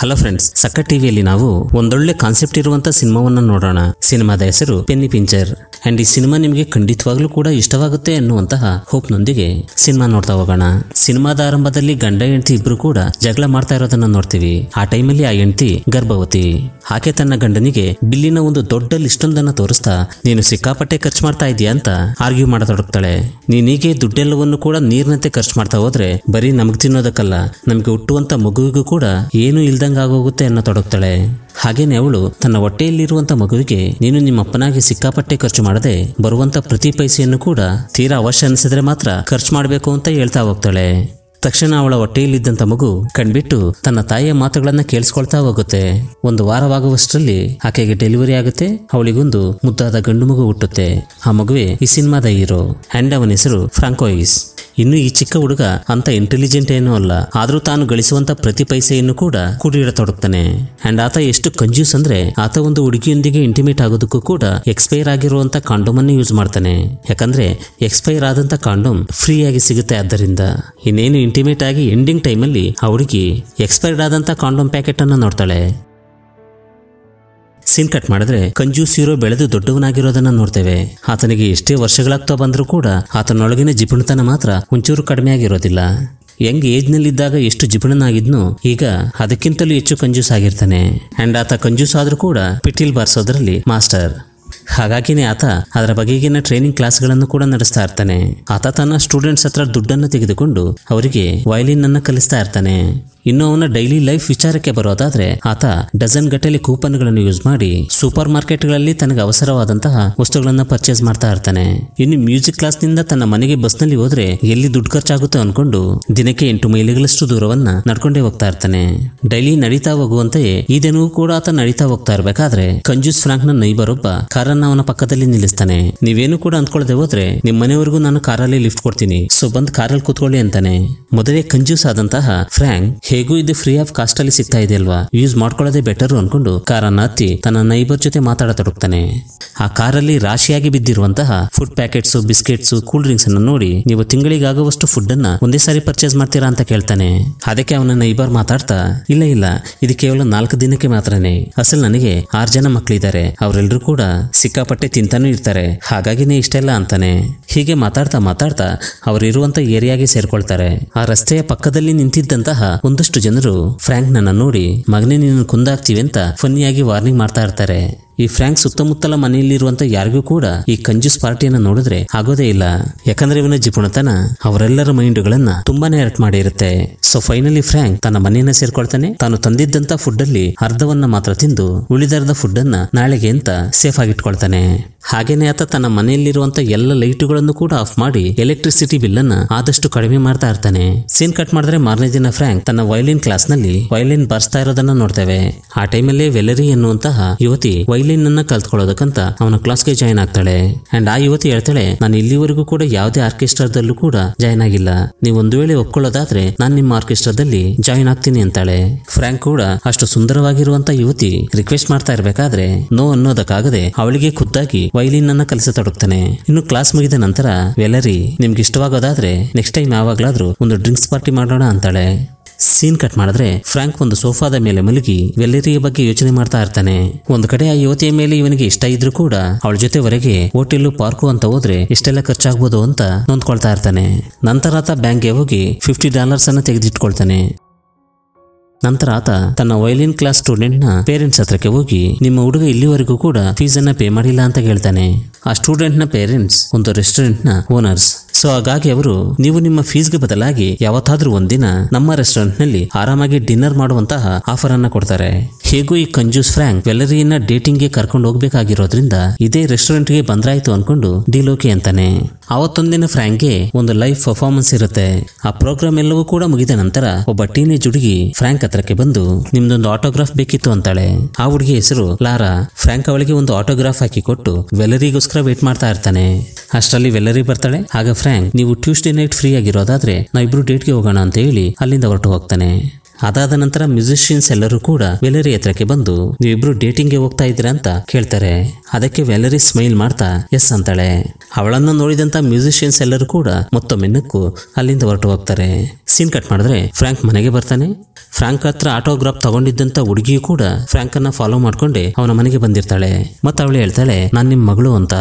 hello friends ಸಕ್ಕ ಟಿವಿಯಲ್ಲಿ ನಾವು ಒಂದೊಳ್ಳೆ ಕಾನ್ಸೆಪ್ಟ್ ಇರುವಂತ ಸಿನಿಮಾವನ್ನ ನೋಡೋಣ ಸಿನಿಮಾದ ಹೆಸರು ಪೆನ್ನಿ ಪಿಂಚರ್ ಅಂಡ್ ಈ ಸಿನಿಮಾ ನಿಮಗೆ ಖಂಡಿತವಾಗ್ಲೂ ಕೂಡ ಇಷ್ಟವಾಗುತ್ತೆ ಎನ್ನುವಂತಹ ಹೋಪ್ ನೊಂದಿಗೆ ಸಿನಿಮಾ ನೋಡ್ತಾ ಹೋಗೋಣ ಸಿನಿಮಾದ ಆರಂಭದಲ್ಲಿ ಗಂಡ ಹೆಂಡತಿ ಇಬ್ರು ಕೂಡ ಜಗಳ ಮಾಡ್ತಾ ಇರೋದನ್ನ ನೋಡ್ತೀವಿ ಆ ಟೈಮಲ್ಲಿ ಆ ಹೆಂಡತಿ ಗರ್ಭವತಿ ಆಕೆ ತನ್ನ ಗಂಡನಿಗೆ ಬಿಲ್ಲಿನ ಒಂದು ದೊಡ್ಡ ಲಿಸ್ಟ್ ಒಂದನ್ನು ತೋರಿಸ್ತಾ ನೀನು ಸಿಕ್ಕಾಪಟ್ಟೆ ಖರ್ಚು ಮಾಡ್ತಾ ಇದೀಯಾ ಅಂತ ಆರ್ಗ್ಯೂ ಮಾಡತೊಡಗ್ತಾಳೆ ನೀನೀಗೆ ದುಡ್ಡೆಲ್ಲವನ್ನು ಕೂಡ ನೀರಿನಂತೆ ಖರ್ಚು ಮಾಡ್ತಾ ಹೋದ್ರೆ ಬರೀ ನಮಗ್ ತಿನ್ನೋದಕ್ಕಲ್ಲ ನಮ್ಗೆ ಹುಟ್ಟುವಂತ ಮಗುವಿಗೂ ಕೂಡ ಏನು ಇಲ್ದ ಇಲ್ದಂಗಾಗೋಗುತ್ತೆ ಅನ್ನತೊಡಗ್ತಾಳೆ ಹಾಗೇನೆ ಅವಳು ತನ್ನ ಹೊಟ್ಟೆಯಲ್ಲಿರುವಂತ ಮಗುವಿಗೆ ನೀನು ನಿಮ್ಮಪ್ಪನಾಗಿ ಸಿಕ್ಕಾಪಟ್ಟೆ ಖರ್ಚು ಮಾಡದೆ ಬರುವಂತ ಪ್ರತಿ ಪೈಸೆಯನ್ನು ಕೂಡ ತೀರಾ ಅವಶ್ಯ ಅನಿಸಿದ್ರೆ ಮಾತ್ರ ಖರ್ಚು ಮಾಡಬೇಕು ಅಂತ ಹೇಳ್ತಾ ಹೋಗ್ತಾಳೆ ತಕ್ಷಣ ಅವಳ ಹೊಟ್ಟೆಯಲ್ಲಿದ್ದಂಥ ಮಗು ಕಣ್ಬಿಟ್ಟು ತನ್ನ ತಾಯಿಯ ಮಾತುಗಳನ್ನ ಕೇಳಿಸ್ಕೊಳ್ತಾ ಹೋಗುತ್ತೆ ಒಂದು ವಾರವಾಗುವಷ್ಟರಲ್ಲಿ ಆಕೆಗೆ ಡೆಲಿವರಿ ಆಗುತ್ತೆ ಅವಳಿಗೊಂದು ಮುದ್ದಾದ ಗಂಡು ಮಗು ಹುಟ್ಟುತ್ತೆ ಆ ಮಗುವೆ ಈ ಸಿನಿಮಾದ ಹೀರೋ ಅಂಡ್ ಅವನ ಹೆಸರು ಫ್ರಾಂಕೋಯಿಸ್ ಇನ್ನು ಈ ಚಿಕ್ಕ ಹುಡುಗ ಅಂತ ಇಂಟೆಲಿಜೆಂಟ್ ಏನೂ ಅಲ್ಲ ಆದ್ರೂ ತಾನು ಗಳಿಸುವಂತ ಪ್ರತಿ ಪೈಸೆಯನ್ನು ಕೂಡ ಕುಡಿಯಿಡತೊಡಗ್ತಾನೆ ಅಂಡ್ ಆತ ಎಷ್ಟು ಕಂಜ್ಯೂಸ್ ಅಂದ್ರೆ ಆತ ಒಂದು ಹುಡುಗಿಯೊಂದಿಗೆ ಇಂಟಿಮೇಟ್ ಆಗೋದಕ್ಕೂ ಕೂಡ ಎಕ್ಸ್ಪೈರ್ ಆಗಿರುವಂತ ಕಾಂಡೋಮ್ ಅನ್ನು ಯೂಸ್ ಮಾಡ್ತಾನೆ ಯಾಕಂದ್ರೆ ಎಕ್ಸ್ಪೈರ್ ಆದಂತ ಕಾಂಡೋಮ್ ಫ್ರೀ ಆಗಿ ಸಿಗುತ್ತೆ ಆದ್ದರಿಂದ ಇನ್ನೇನು ಇಂಟಿಮೇಟ್ ಆಗಿ ಎಂಡಿಂಗ್ ಟೈಮಲ್ಲಿ ಆ ಹುಡುಗಿ ಎಕ್ಸ್ಪೈರ್ಡ್ ಆದಂತ ಕಾಂಡೋಮ್ ಪ್ಯಾಕೆಟ್ ಅನ್ನು ನೋಡ್ತಾಳೆ ಸೀನ್ ಕಟ್ ಮಾಡಿದ್ರೆ ಕಂಜೂಸ್ ಇರೋ ಬೆಳೆದು ದೊಡ್ಡವನಾಗಿರೋದನ್ನ ನೋಡ್ತೇವೆ ಆತನಿಗೆ ಎಷ್ಟೇ ವರ್ಷಗಳಾಗ್ತಾ ಬಂದರೂ ಕೂಡ ಆತನೊಳಗಿನ ಜಿಪುಣತನ ಮಾತ್ರ ಒಂಚೂರು ಕಡಿಮೆ ಆಗಿರೋದಿಲ್ಲ ಯಂಗ್ ಏಜ್ನಲ್ಲಿದ್ದಾಗ ಎಷ್ಟು ಜಿಪುಣನಾಗಿದ್ನೋ ಈಗ ಅದಕ್ಕಿಂತಲೂ ಹೆಚ್ಚು ಕಂಜೂಸ್ ಆಗಿರ್ತಾನೆ ಅಂಡ್ ಆತ ಕಂಜೂಸ್ ಆದರೂ ಕೂಡ ಪಿಟೀಲ್ ಬಾರಿಸೋದ್ರಲ್ಲಿ ಮಾಸ್ಟರ್ ಹಾಗಾಗಿನೇ ಆತ ಅದರ ಬಗೆಗಿನ ಟ್ರೈನಿಂಗ್ ಕ್ಲಾಸ್ಗಳನ್ನು ಕೂಡ ನಡೆಸ್ತಾ ಇರ್ತಾನೆ ಆತ ತನ್ನ ಸ್ಟೂಡೆಂಟ್ಸ್ ಹತ್ರ ದುಡ್ಡನ್ನು ತೆಗೆದುಕೊಂಡು ಅವರಿಗೆ ವಯಲಿನ್ ಅನ್ನು ಕಲಿಸ್ತಾ ಇರ್ತಾನೆ ಇನ್ನು ಅವನ ಡೈಲಿ ಲೈಫ್ ವಿಚಾರಕ್ಕೆ ಬರೋದಾದ್ರೆ ಆತ ಡಜನ್ ಗಟ್ಟಲೆ ಕೂಪನ್ ಗಳನ್ನು ಯೂಸ್ ಮಾಡಿ ಸೂಪರ್ ಮಾರ್ಕೆಟ್ಗಳಲ್ಲಿ ತನಗೆ ಅವಸರವಾದಂತಹ ವಸ್ತುಗಳನ್ನ ಪರ್ಚೇಸ್ ಮಾಡ್ತಾ ಇರ್ತಾನೆ ಇನ್ನು ಮ್ಯೂಸಿಕ್ ಕ್ಲಾಸ್ ನಿಂದ ತನ್ನ ಮನೆಗೆ ಬಸ್ ನಲ್ಲಿ ಹೋದ್ರೆ ಎಲ್ಲಿ ದುಡ್ಡು ಖರ್ಚಾಗುತ್ತೆ ಅನ್ಕೊಂಡು ದಿನಕ್ಕೆ ಎಂಟು ಮೈಲಿಗಳಷ್ಟು ದೂರವನ್ನ ನಡ್ಕೊಂಡೇ ಹೋಗ್ತಾ ಇರ್ತಾನೆ ಡೈಲಿ ನಡೀತಾ ಹೋಗುವಂತೆಯೇ ಇದೇನೂ ಕೂಡ ಆತ ನಡೀತಾ ಹೋಗ್ತಾ ಇರಬೇಕಾದ್ರೆ ಕಂಜೂಸ್ ಫ್ರಾಂಕ್ ನ ನೈಬರ್ ಒಬ್ಬ ಕಾರನ್ನ ಅವನ ಪಕ್ಕದಲ್ಲಿ ನಿಲ್ಲಿಸ್ತಾನೆ ನೀವೇನು ಕೂಡ ಅಂದ್ಕೊಳ್ಳದೆ ಹೋದ್ರೆ ನಿಮ್ ಮನೆಯವರೆಗೂ ನಾನು ಕಾರಲ್ಲಿ ಲಿಫ್ಟ್ ಕೊಡ್ತೀನಿ ಸೊ ಬಂದ್ ಕಾರಲ್ಲಿ ಕೂತ್ಕೊಳ್ಳಿ ಅಂತಾನೆ ಮೊದಲೇ ಕಂಜೂಸ್ ಆದಂತಹ ಫ್ರಾಂಕ್ ಹೇಗೂ ಇದು ಫ್ರೀ ಆಫ್ ಕಾಸ್ಟ್ ಅಲ್ಲಿ ಸಿಗ್ತಾ ಇದೆ ಅಲ್ವಾ ಯೂಸ್ ಮಾಡ್ಕೊಳ್ಳೋದೇ ಬೆಟರ್ ಅನ್ಕೊಂಡು ಕಾರನ್ನ ಹತ್ತಿ ತನ್ನ ನೈಬರ್ ಜೊತೆ ಮಾತಾಡತೊಡಗ್ತಾನೆ ಆ ಕಾರಲ್ಲಿ ರಾಶಿಯಾಗಿ ಬಿದ್ದಿರುವಂತಹ food packets biscuits cool drinks ಅನ್ನು ನೋಡಿ ನೀವು ತಿಂಗಳಿಗಾಗುವಷ್ಟು ಫುಡ್ ಅನ್ನ ಒಂದೇ ಸಾರಿ ಪರ್ಚೇಸ್ ಮಾಡ್ತೀರಾ ಅಂತ ಕೇಳ್ತಾನೆ ಅದಕ್ಕೆ ಅವನ ನೈಬರ್ ಮಾತಾಡ್ತಾ ಇಲ್ಲ ಇಲ್ಲ ಇದು ಕೇವಲ ನಾಲ್ಕು ದಿನಕ್ಕೆ ಮಾತ್ರನೇ ಅಸಲ್ ನನಗೆ ಆರ್ ಜನ ಮಕ್ಕಳಿದ್ದಾರೆ ಅವರೆಲ್ಲರೂ ಕೂಡ ಸಿಕ್ಕಾಪಟ್ಟೆ ತಿಂತಾನೂ ಇರ್ತಾರೆ ಹಾಗಾಗಿನೇ ಇಷ್ಟೆಲ್ಲ ಅಂತಾನೆ ಹೀಗೆ ಮಾತಾಡ್ತಾ ಮಾತಾಡ್ತಾ ಅವರಿರುವಂತ ಏರಿಯಾಗೆ ಸೇರ್ಕೊಳ್ತಾರೆ ಆ ರಸ್ತೆಯ ಪಕ್ಕದಲ್ಲಿ ನಿಂತಿದ್ದಂತಹ ಒಂದು ಒಂದಷ್ಟು ಜನರು ಫ್ರ್ಯಾಂಕ್ ನನ್ನ ನೋಡಿ ಮಗನೇ ನೀನು ಅಂತ ಫನ್ನಿಯಾಗಿ ವಾರ್ನಿಂಗ್ ಮಾಡ್ತಾ ಇರ್ತಾರೆ ಈ ಫ್ರಾಂಕ್ ಸುತ್ತಮುತ್ತಲ ಮನೆಯಲ್ಲಿರುವಂತ ಯಾರಿಗೂ ಕೂಡ ಈ ಕಂಜೂಸ್ ಪಾರ್ಟಿಯನ್ನ ನೋಡಿದ್ರೆ ಆಗೋದೇ ಇಲ್ಲ ಯಾಕಂದ್ರೆ ಇವನ ಜಿಪುಣತನ ಅವರೆಲ್ಲರ ಮೈಂಡ್ಗಳನ್ನ ತುಂಬಾನೇ ಅರ್ಟ್ ಮಾಡಿರುತ್ತೆ ಸೊ ಫೈನಲಿ ಫ್ರಾಂಕ್ ತನ್ನ ಮನೆಯನ್ನ ಸೇರ್ಕೊಳ್ತಾನೆ ತಾನು ತಂದಿದ್ದಂತ ಫುಡ್ ಅಲ್ಲಿ ಅರ್ಧವನ್ನ ಮಾತ್ರ ತಿಂದು ಉಳಿದ ಫುಡ್ ಅನ್ನ ನಾಳೆಗೆ ಅಂತ ಸೇಫ್ ಆಗಿಟ್ಕೊಳ್ತಾನೆ ಹಾಗೇನೆ ಆತ ತನ್ನ ಮನೆಯಲ್ಲಿರುವಂತ ಎಲ್ಲ ಲೈಟುಗಳನ್ನು ಕೂಡ ಆಫ್ ಮಾಡಿ ಎಲೆಕ್ಟ್ರಿಸಿಟಿ ಬಿಲ್ ಅನ್ನ ಆದಷ್ಟು ಕಡಿಮೆ ಮಾಡ್ತಾ ಇರ್ತಾನೆ ಸೀನ್ ಕಟ್ ಮಾಡಿದ್ರೆ ಮಾರನೇ ದಿನ ಫ್ರಾಂಕ್ ತನ್ನ ವೈಲಿನ್ ಕ್ಲಾಸ್ ನಲ್ಲಿ ವೈಲಿನ್ ಬರ್ಸ್ತಾ ಇರೋದನ್ನ ನೋಡ್ತೇವೆ ಆ ಟೈಮಲ್ಲಿ ವೆಲರಿ ಎನ್ನುವಂತಹ ಯುವತಿ ವೈಲಿನ್ ಅನ್ನ ಕಲ್ತ್ಕೊಳ್ಳೋದಕ್ಕಂತ ಅವನ ಕ್ಲಾಸ್ಗೆ ಜಾಯ್ನ್ ಆಗ್ತಾಳೆ ಅಂಡ್ ಆ ಯುವತಿ ಹೇಳ್ತಾಳೆ ನಾನು ಇಲ್ಲಿವರೆಗೂ ಕೂಡ ಯಾವುದೇ ಆರ್ಕೆಸ್ಟ್ರಾದಲ್ಲೂ ಕೂಡ ಜಾಯ್ನ್ ಆಗಿಲ್ಲ ನೀವು ಒಂದು ವೇಳೆ ಒಪ್ಕೊಳ್ಳೋದಾದ್ರೆ ನಾನು ನಿಮ್ಮ ಆರ್ಕೆಸ್ಟ್ರಾದಲ್ಲಿ ಜಾಯ್ನ್ ಆಗ್ತೀನಿ ಅಂತಾಳೆ ಫ್ರಾಂಕ್ ಕೂಡ ಅಷ್ಟು ಸುಂದರವಾಗಿರುವಂತ ಯುವತಿ ರಿಕ್ವೆಸ್ಟ್ ಮಾಡ್ತಾ ಇರಬೇಕಾದ್ರೆ ನೋ ಅನ್ನೋದಕ್ಕಾಗದೆ ಅವಳಿಗೆ ಖುದ್ದಾಗಿ ವೈಲಿನ್ ಅನ್ನ ಕಲಿಸತೊಡಗ್ತಾನೆ ಇನ್ನು ಕ್ಲಾಸ್ ಮುಗಿದ ನಂತರ ವೆಲರಿ ನಿಮ್ಗೆ ಇಷ್ಟವಾಗೋದಾದ್ರೆ ನೆಕ್ಸ್ಟ್ ಟೈಮ್ ಯಾವಾಗ್ಲಾದ್ರೂ ಒಂದು ಡ್ರಿಂಕ್ಸ್ ಪಾರ್ಟಿ ಮಾಡೋಣ ಅಂತಾಳೆ ಸೀನ್ ಕಟ್ ಮಾಡಿದ್ರೆ ಫ್ರಾಂಕ್ ಒಂದು ಸೋಫಾದ ಮೇಲೆ ಮಲಗಿ ವೆಲ್ಲೆರಿಯ ಬಗ್ಗೆ ಯೋಚನೆ ಮಾಡ್ತಾ ಇರ್ತಾನೆ ಒಂದ್ ಕಡೆ ಆ ಯುವತಿಯ ಮೇಲೆ ಇವನಿಗೆ ಇಷ್ಟ ಇದ್ರೂ ಕೂಡ ಅವಳ ಜೊತೆವರೆಗೆ ಹೋಟೆಲ್ ಪಾರ್ಕು ಅಂತ ಹೋದ್ರೆ ಇಷ್ಟೆಲ್ಲ ಖರ್ಚಾಗ್ಬೋದು ಅಂತ ನೋಂದ್ಕೊಳ್ತಾ ಇರ್ತಾನೆ ನಂತರ ಆತ ಬ್ಯಾಂಕ್ಗೆ ಹೋಗಿ ಫಿಫ್ಟಿ ಡಾಲರ್ಸ್ ಅನ್ನ ತೆಗೆದಿಟ್ಕೊಳ್ತಾನೆ ನಂತರ ಆತ ತನ್ನ ವೈಲಿನ್ ಕ್ಲಾಸ್ ಸ್ಟೂಡೆಂಟ್ನ ಪೇರೆಂಟ್ಸ್ ಹತ್ರಕ್ಕೆ ಹೋಗಿ ನಿಮ್ಮ ಹುಡುಗ ಇಲ್ಲಿವರೆಗೂ ಕೂಡ ಫೀಸ್ ಅನ್ನ ಪೇ ಮಾಡಿಲ್ಲ ಅಂತ ಕೇಳ್ತಾನೆ ಆ ಸ್ಟೂಡೆಂಟ್ನ ಪೇರೆಂಟ್ಸ್ ಒಂದು ರೆಸ್ಟೋರೆಂಟ್ನ ಓನರ್ಸ್ ಸೊ ಹಾಗಾಗಿ ಅವರು ನೀವು ನಿಮ್ಮ ಫೀಸ್ಗೆ ಬದಲಾಗಿ ಯಾವತ್ತಾದ್ರೂ ಒಂದಿನ ನಮ್ಮ ರೆಸ್ಟೋರೆಂಟ್ ನಲ್ಲಿ ಆರಾಮಾಗಿ ಡಿನ್ನರ್ ಮಾಡುವಂತಹ ಆಫರ್ ಅನ್ನ ಕೊಡ್ತಾರೆ ಹೇಗೂ ಈ ಕಂಜೂಸ್ ಫ್ರಾಂಕ್ ವೆಲ್ಲರಿಯನ್ನ ಡೇಟಿಂಗ್ ಗೆ ಕರ್ಕೊಂಡು ಹೋಗ್ಬೇಕಾಗಿರೋದ್ರಿಂದ ಇದೇ ರೆಸ್ಟೋರೆಂಟ್ ಗೆ ಬಂದ್ರಾಯ್ತು ಅನ್ಕೊಂಡು ಡಿಲೋಕೆ ಅಂತಾನೆ ಅವತ್ತೊಂದಿನ ಫ್ರ್ಯಾಂಕ್ಗೆ ಒಂದು ಲೈವ್ ಪರ್ಫಾರ್ಮೆನ್ಸ್ ಇರುತ್ತೆ ಆ ಪ್ರೋಗ್ರಾಮ್ ಎಲ್ಲವೂ ಕೂಡ ಮುಗಿದ ನಂತರ ಒಬ್ಬ ಟೀನೇಜ್ ಹುಡುಗಿ ಫ್ರಾಂಕ್ ಹತ್ರಕ್ಕೆ ಬಂದು ನಿಮ್ದೊಂದು ಆಟೋಗ್ರಾಫ್ ಬೇಕಿತ್ತು ಅಂತಾಳೆ ಆ ಹುಡುಗಿ ಹೆಸರು ಲಾರಾ ಫ್ರಾಂಕ್ ಅವಳಿಗೆ ಒಂದು ಆಟೋಗ್ರಾಫ್ ಹಾಕಿ ಕೊಟ್ಟು ವೆಲರಿಗೋಸ್ಕರ ವೇಟ್ ಮಾಡ್ತಾ ಇರ್ತಾನೆ ಅಷ್ಟರಲ್ಲಿ ವೆಲ್ಲರಿ ಬರ್ತಾಳೆ ಆಗ ಫ್ರ್ಯಾಂಕ್ ನೀವು ಟ್ಯೂಸ್ಡೇ ನೈಟ್ ಫ್ರೀ ಆಗಿರೋದಾದ್ರೆ ನಾವಿಬ್ರು ಡೇಟ್ಗೆ ಹೋಗೋಣ ಅಂತ ಹೇಳಿ ಅಲ್ಲಿಂದ ಹೊರಟು ಹೋಗ್ತಾನೆ ಅದಾದ ನಂತರ ಮ್ಯೂಸಿಷಿಯನ್ಸ್ ಎಲ್ಲರೂ ಕೂಡ ವೆಲರಿ ಹತ್ರಕ್ಕೆ ಬಂದು ನೀವಿಬ್ರು ಡೇಟಿಂಗ್ಗೆ ಹೋಗ್ತಾ ಇದ್ದೀರಾ ಅಂತ ಕೇಳ್ತಾರೆ ಅದಕ್ಕೆ ವೆಲರಿ ಸ್ಮೈಲ್ ಮಾಡ್ತಾ ಎಸ್ ಅಂತಾಳೆ ಅವಳನ್ನು ನೋಡಿದಂತ ಮ್ಯೂಸಿಷಿಯನ್ಸ್ ಎಲ್ಲರೂ ಕೂಡ ಮತ್ತೊಮ್ಮೆ ನಕ್ಕು ಅಲ್ಲಿಂದ ಹೊರಟು ಹೋಗ್ತಾರೆ ಸೀನ್ ಕಟ್ ಮಾಡಿದ್ರೆ ಫ್ರಾಂಕ್ ಮನೆಗೆ ಬರ್ತಾನೆ ಫ್ರಾಂಕ್ ಹತ್ರ ಆಟೋಗ್ರಾಫ್ ತಗೊಂಡಿದ್ದಂತ ಹುಡುಗಿಯು ಕೂಡ ಫ್ರಾಂಕ್ ಅನ್ನ ಫಾಲೋ ಮಾಡ್ಕೊಂಡೆ ಅವನ ಮನೆಗೆ ಬಂದಿರ್ತಾಳೆ ಮತ್ತೆ ಅವಳು ಹೇಳ್ತಾಳೆ ನಾನು ನಿಮ್ಮ ಮಗಳು ಅಂತ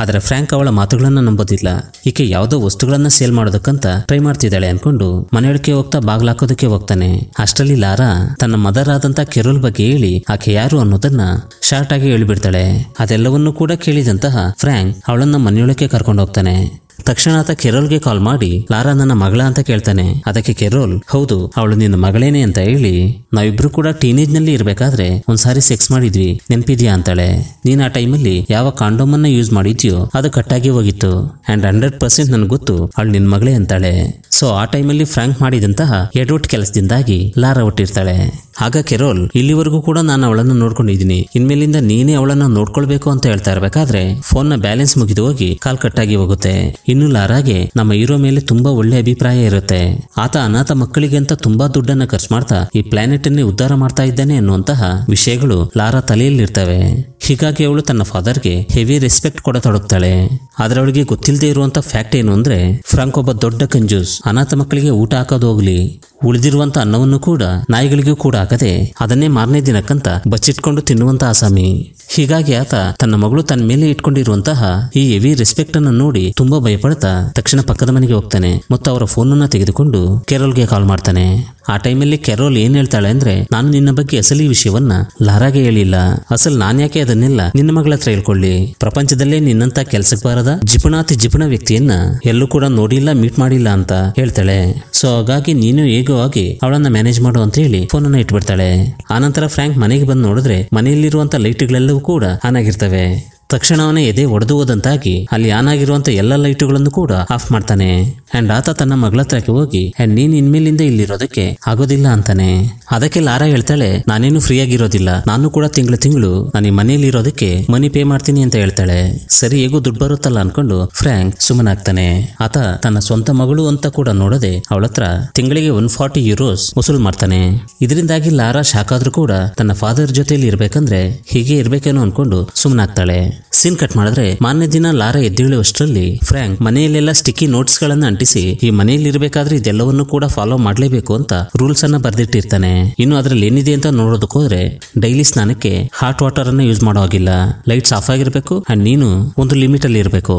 ಆದರೆ ಫ್ರ್ಯಾಂಕ್ ಅವಳ ಮಾತುಗಳನ್ನು ನಂಬೋದಿಲ್ಲ ಈಕೆ ಯಾವುದೋ ವಸ್ತುಗಳನ್ನ ಸೇಲ್ ಮಾಡೋದಕ್ಕಂತ ಟ್ರೈ ಮಾಡ್ತಿದ್ದಾಳೆ ಅನ್ಕೊಂಡು ಮನೆಯೊಳಕ್ಕೆ ಹೋಗ್ತಾ ಬಾಗ್ಲಾಕೋದಕ್ಕೆ ಹೋಗ್ತಾನೆ ಅಷ್ಟರಲ್ಲಿ ಲಾರಾ ತನ್ನ ಮದರ್ ಆದಂತ ಕೆರೋಲ್ ಬಗ್ಗೆ ಹೇಳಿ ಆಕೆ ಯಾರು ಅನ್ನೋದನ್ನ ಶಾರ್ಟ್ ಆಗಿ ಹೇಳಿಬಿಡ್ತಾಳೆ ಅದೆಲ್ಲವನ್ನೂ ಕೂಡ ಕೇಳಿದಂತಹ ಫ್ರ್ಯಾಂಕ್ ಅವಳನ್ನ ಮನೆಯೊಳಕ್ಕೆ ಕರ್ಕೊಂಡು ಹೋಗ್ತಾನೆ ತಕ್ಷಣ ಆತ ಕೆರೋಲ್ಗೆ ಕಾಲ್ ಮಾಡಿ ಲಾರಾ ನನ್ನ ಮಗಳ ಅಂತ ಕೇಳ್ತಾನೆ ಅದಕ್ಕೆ ಕೆರೋಲ್ ಹೌದು ಅವಳು ನಿನ್ನ ಮಗಳೇನೆ ಅಂತ ಹೇಳಿ ನಾವಿಬ್ರು ಕೂಡ ಟೀನೇಜ್ ನಲ್ಲಿ ಇರಬೇಕಾದ್ರೆ ಒಂದ್ಸಾರಿ ಸೆಕ್ಸ್ ಮಾಡಿದ್ವಿ ನೆನ್ಪಿದ್ಯಾ ಅಂತಾಳೆ ನೀನ್ ಆ ಟೈಮಲ್ಲಿ ಯಾವ ಕಾಂಡೋಮ್ ಅನ್ನ ಯೂಸ್ ಮಾಡಿದ್ಯೋ ಅದು ಕಟ್ಟಾಗಿ ಹೋಗಿತ್ತು ಅಂಡ್ ಹಂಡ್ರೆಡ್ ಪರ್ಸೆಂಟ್ ನನ್ ಗೊತ್ತು ಅವಳು ನಿನ್ ಮಗಳೇ ಅಂತಾಳೆ ಸೊ ಆ ಟೈಮಲ್ಲಿ ಫ್ರಾಂಕ್ ಮಾಡಿದಂತಹ ಎಡವಟ್ ಕೆಲಸದಿಂದಾಗಿ ಲಾರಾ ಒಟ್ಟಿರ್ತಾಳೆ ಆಗ ಕೆರೋಲ್ ಇಲ್ಲಿವರೆಗೂ ಕೂಡ ನಾನು ಅವಳನ್ನು ನೋಡ್ಕೊಂಡಿದ್ದೀನಿ ಇನ್ಮೇಲಿಂದ ನೀನೇ ಅವಳನ್ನು ನೋಡ್ಕೊಳ್ಬೇಕು ಅಂತ ಹೇಳ್ತಾ ಇರಬೇಕಾದ್ರೆ ಫೋನ್ ನ ಬ್ಯಾಲೆನ್ಸ್ ಮುಗಿದು ಹೋಗಿ ಕಾಲ್ ಕಟ್ಟಾಗಿ ಹೋಗುತ್ತೆ ಇನ್ನು ಲಾರಾಗೆ ನಮ್ಮ ಹೀರೋ ಮೇಲೆ ತುಂಬಾ ಒಳ್ಳೆ ಅಭಿಪ್ರಾಯ ಇರುತ್ತೆ ಆತ ಅನಾಥ ಮಕ್ಕಳಿಗೆ ಅಂತ ತುಂಬಾ ದುಡ್ಡನ್ನ ಖರ್ಚು ಮಾಡ್ತಾ ಈ ಪ್ಲಾನೆಟ್ ಅನ್ನೇ ಉದ್ಧಾರ ಮಾಡ್ತಾ ಇದ್ದಾನೆ ಅನ್ನುವಂತಹ ವಿಷಯಗಳು ಲಾರಾ ತಲೆಯಲ್ಲಿರ್ತವೆ ಹೀಗಾಗಿ ಅವಳು ತನ್ನ ಫಾದರ್ಗೆ ಹೆವಿ ರೆಸ್ಪೆಕ್ಟ್ ಕೊಡತೊಡಗ್ತಾಳೆ ಆದ್ರೆ ಅವಳಿಗೆ ಗೊತ್ತಿಲ್ಲದೆ ಇರುವಂತ ಫ್ಯಾಕ್ಟ್ ಏನು ಅಂದ್ರೆ ಫ್ರಾಂಕ್ ಒಬ್ಬ ದೊಡ್ಡ ಕಂಜೂಸ್ ಅನಾಥ ಮಕ್ಕಳಿಗೆ ಊಟ ಹೋಗ್ಲಿ ಉಳಿದಿರುವಂತ ಅನ್ನವನ್ನು ಕೂಡ ನಾಯಿಗಳಿಗೂ ಕೂಡ ಹಾಕದೆ ಅದನ್ನೇ ಮಾರನೇ ದಿನಕ್ಕಂತ ಬಚ್ಚಿಟ್ಕೊಂಡು ತಿನ್ನುವಂತ ಆಸಾಮಿ ಹೀಗಾಗಿ ಆತ ತನ್ನ ಮಗಳು ತನ್ನ ಮೇಲೆ ಇಟ್ಕೊಂಡಿರುವಂತಹ ಈ ಹೆವಿ ರೆಸ್ಪೆಕ್ಟ್ ಅನ್ನು ನೋಡಿ ತುಂಬಾ ಭಯ ಭಯಪಡ್ತಾ ತಕ್ಷಣ ಪಕ್ಕದ ಮನೆಗೆ ಹೋಗ್ತಾನೆ ಮತ್ತು ಅವರ ಫೋನನ್ನು ತೆಗೆದುಕೊಂಡು ಕೆರೋಲ್ಗೆ ಕಾಲ್ ಮಾಡ್ತಾನೆ ಆ ಟೈಮಲ್ಲಿ ಕೆರೋಲ್ ಏನ್ ಹೇಳ್ತಾಳೆ ಅಂದ್ರೆ ನಾನು ನಿನ್ನ ಬಗ್ಗೆ ಅಸಲಿ ವಿಷಯವನ್ನ ಲಾರಾಗೆ ಹೇಳಿಲ್ಲ ಅಸಲ್ ನಾನ್ ಯಾಕೆ ಅದನ್ನೆಲ್ಲ ನಿನ್ನ ಮಗಳ ಹತ್ರ ಹೇಳ್ಕೊಳ್ಳಿ ಪ್ರಪಂಚದಲ್ಲೇ ನಿನ್ನಂತ ಕೆಲ್ಸಕ್ಕೆ ಬಾರದ ಜಿಪುಣಾತಿ ಜಿಪುಣ ವ್ಯಕ್ತಿಯನ್ನ ಎಲ್ಲೂ ಕೂಡ ನೋಡಿಲ್ಲ ಮೀಟ್ ಮಾಡಿಲ್ಲ ಅಂತ ಹೇಳ್ತಾಳೆ ಸೊ ಹಾಗಾಗಿ ನೀನು ಹೇಗೋ ಆಗಿ ಅವಳನ್ನ ಮ್ಯಾನೇಜ್ ಮಾಡು ಅಂತ ಹೇಳಿ ಫೋನ್ ಅನ್ನ ಇಟ್ಬಿಡ್ತಾಳೆ ಆನಂತರ ಫ್ರಾಂಕ್ ಮನೆಗೆ ಬಂದು ನೋಡಿದ್ರೆ ಮನೆಯಲ್ಲಿರುವಂತ ಲೈಟ್ಗಳೆಲ್ಲವೂ ಕೂಡ ಆನ್ ಆಗಿರ್ತವೆ ತಕ್ಷಣವನ್ನೇ ಎದೆ ಒಡೆದು ಹೋದಂತಾಗಿ ಅಲ್ಲಿ ಆನ್ ಆಗಿರುವಂತ ಎಲ್ಲ ಲೈಟುಗಳನ್ನು ಕೂಡ ಆಫ್ ಮಾಡ್ತಾನೆ ಅಂಡ್ ಆತ ತನ್ನ ಮಗಳ ಹತ್ರಕ್ಕೆ ಹೋಗಿ ಅಂಡ್ ನೀನ್ ಇನ್ಮೇಲಿಂದ ಇಲ್ಲಿರೋದಕ್ಕೆ ಆಗೋದಿಲ್ಲ ಅಂತಾನೆ ಅದಕ್ಕೆ ಲಾರಾ ಹೇಳ್ತಾಳೆ ನಾನೇನು ಫ್ರೀ ಆಗಿರೋದಿಲ್ಲ ನಾನು ಕೂಡ ತಿಂಗಳು ತಿಂಗಳು ನಾನು ಈ ಮನೆಯಲ್ಲಿ ಇರೋದಕ್ಕೆ ಮನಿ ಪೇ ಮಾಡ್ತೀನಿ ಅಂತ ಹೇಳ್ತಾಳೆ ಸರಿ ಹೇಗೂ ದುಡ್ಡು ಬರುತ್ತಲ್ಲ ಅನ್ಕೊಂಡು ಫ್ರ್ಯಾಂಕ್ ಸುಮ್ಮನಾಗ್ತಾನೆ ಆತ ತನ್ನ ಸ್ವಂತ ಮಗಳು ಅಂತ ಕೂಡ ನೋಡದೆ ಅವಳ ಹತ್ರ ತಿಂಗಳಿಗೆ ಒನ್ ಫಾರ್ಟಿ ಯೂರೋಸ್ ವಸೂಲ್ ಮಾಡ್ತಾನೆ ಇದರಿಂದಾಗಿ ಲಾರಾ ಶಾಕಾದ್ರೂ ಕೂಡ ತನ್ನ ಫಾದರ್ ಜೊತೆಯಲ್ಲಿ ಇರ್ಬೇಕಂದ್ರೆ ಹೀಗೆ ಇರ್ಬೇಕೇನೋ ಅನ್ಕೊಂಡು ಸುಮ್ಮನಾಗ್ತಾಳೆ ಸೀನ್ ಕಟ್ ಮಾಡಿದ್ರೆ ಮಾನ್ಯ ದಿನ ಲಾರಾ ಎದ್ದೇಳುವಷ್ಟರಲ್ಲಿ ಫ್ರ್ಯಾಂಕ್ ಮನೆಯಲ್ಲೆಲ್ಲ ಸ್ಟಿಕ್ಕಿ ನೋಟ್ಸ್ ಗಳನ್ನ ಅಂಟಿಸಿ ಈ ಮನೆಯಲ್ಲಿ ಇರಬೇಕಾದ್ರೆ ಇದೆಲ್ಲವನ್ನೂ ಕೂಡ ಫಾಲೋ ಮಾಡಲೇಬೇಕು ಅಂತ ರೂಲ್ಸ್ ಅನ್ನ ಬರೆದಿಟ್ಟಿರ್ತಾನೆ ಇನ್ನು ಅದ್ರಲ್ಲಿ ಏನಿದೆ ಅಂತ ನೋಡೋದಕ್ಕೋದ್ರೆ ಡೈಲಿ ಸ್ನಾನಕ್ಕೆ ಹಾಟ್ ವಾಟರ್ ಅನ್ನ ಯೂಸ್ ಮಾಡೋ ಹಾಗಿಲ್ಲ ಲೈಟ್ಸ್ ಆಫ್ ಆಗಿರಬೇಕು ಅಂಡ್ ನೀನು ಒಂದು ಲಿಮಿಟ್ ಅಲ್ಲಿ ಇರಬೇಕು